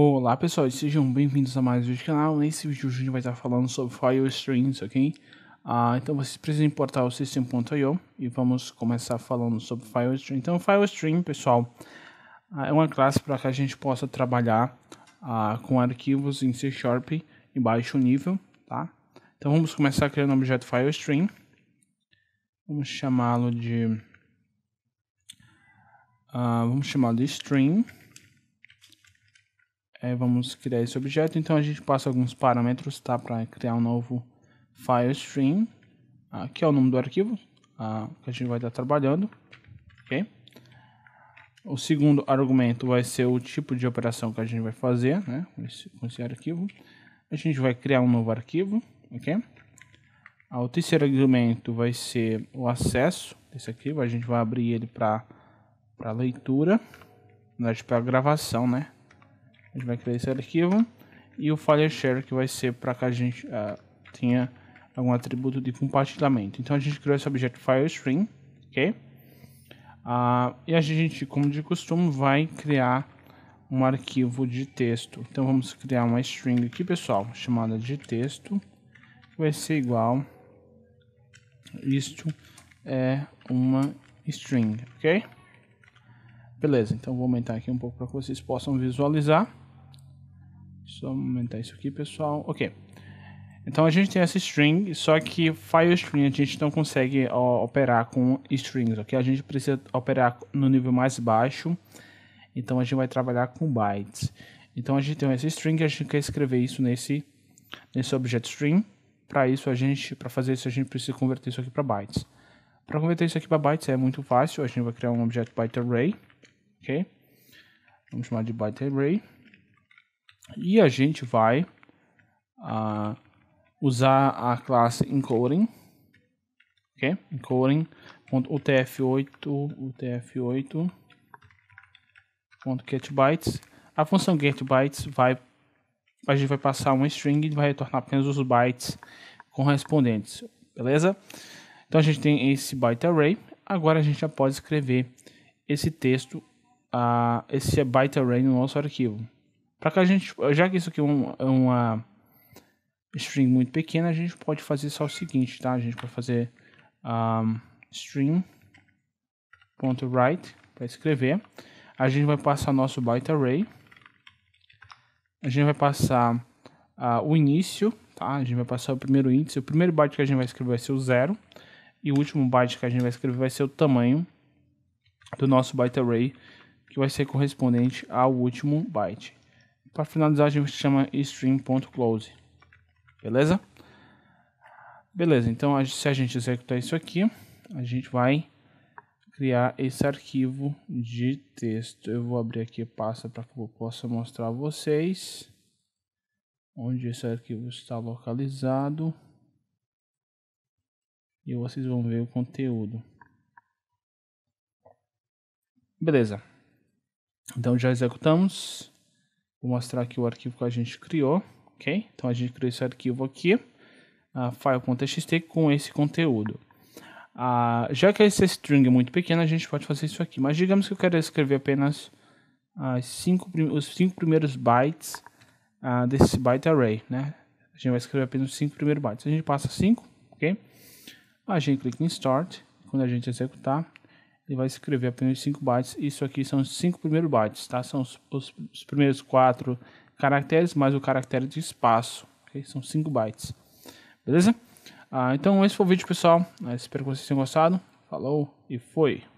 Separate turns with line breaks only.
Olá pessoal, e sejam bem-vindos a mais um vídeo do canal. Nesse vídeo a gente vai estar falando sobre file ok? Ah, então vocês precisam importar o system.io e vamos começar falando sobre file Então file stream, pessoal, ah, é uma classe para que a gente possa trabalhar ah, com arquivos em C Sharp em baixo nível, tá? Então vamos começar criando o objeto file stream. Vamos chamá-lo de... Ah, vamos chamá-lo de stream. É, vamos criar esse objeto, então a gente passa alguns parâmetros tá, para criar um novo file stream. Aqui é o nome do arquivo ah, que a gente vai estar tá trabalhando. Okay. O segundo argumento vai ser o tipo de operação que a gente vai fazer né, com, esse, com esse arquivo. A gente vai criar um novo arquivo. Okay. Ah, o terceiro argumento vai ser o acesso desse arquivo. A gente vai abrir ele para leitura, né? para tipo, gravação, né? A gente vai criar esse arquivo e o file share que vai ser para que a gente uh, ah, tenha algum atributo de compartilhamento. Então a gente criou esse objeto file ok? Uh, e a gente, como de costume, vai criar um arquivo de texto. Então vamos criar uma string aqui, pessoal, chamada de texto, que vai ser igual isto é uma string, ok? Beleza, então vou aumentar aqui um pouco para que vocês possam visualizar. Só aumentar tá? isso aqui, pessoal. Ok. Então a gente tem essa string, só que file string a gente não consegue ó, operar com strings, ok? A gente precisa operar no nível mais baixo, então a gente vai trabalhar com bytes. Então a gente tem essa string, e a gente quer escrever isso nesse, nesse objeto string. Para isso a gente, para fazer isso a gente precisa converter isso aqui para bytes. Para converter isso aqui para bytes é muito fácil, a gente vai criar um objeto byte array, ok? Vamos chamar de byte array. E a gente vai uh, usar a classe encoding, ok? encoding.utf8, utf8 getBytes. A função getBytes vai a gente vai passar um string e vai retornar apenas os bytes correspondentes, beleza? Então a gente tem esse byte array. Agora a gente já pode escrever esse texto, uh, esse byte array no nosso arquivo. Para que a gente, já que isso aqui é uma, é uma string muito pequena, a gente pode fazer só o seguinte, tá? A gente pode fazer um, string.write para escrever. A gente vai passar nosso byte array. A gente vai passar uh, o início, tá? A gente vai passar o primeiro índice. O primeiro byte que a gente vai escrever vai ser o zero. E o último byte que a gente vai escrever vai ser o tamanho do nosso byte array, que vai ser correspondente ao último byte. Para finalizar, a gente chama stream.close. Beleza? Beleza, então se a gente executar isso aqui, a gente vai criar esse arquivo de texto. Eu vou abrir aqui pasta para que eu possa mostrar a vocês onde esse arquivo está localizado. E vocês vão ver o conteúdo. Beleza. Então já executamos. Vou mostrar aqui o arquivo que a gente criou, ok? Então a gente criou esse arquivo aqui, a file.txt com esse conteúdo. Ah, já que esse string é muito pequeno, a gente pode fazer isso aqui. Mas digamos que eu quero escrever apenas ah, cinco, os cinco primeiros bytes ah, desse byte array, né? A gente vai escrever apenas os cinco primeiros bytes. A gente passa 5, ok? A gente clica em Start. Quando a gente executar, ele vai escrever apenas 5 bytes. Isso aqui são os 5 primeiros bytes, tá? São os, os, os, primeiros 4 caracteres mais o caractere de espaço, ok? São 5 bytes, beleza? Ah, então esse foi o vídeo, pessoal. Eu ah, espero que vocês tenham gostado. Falou e foi!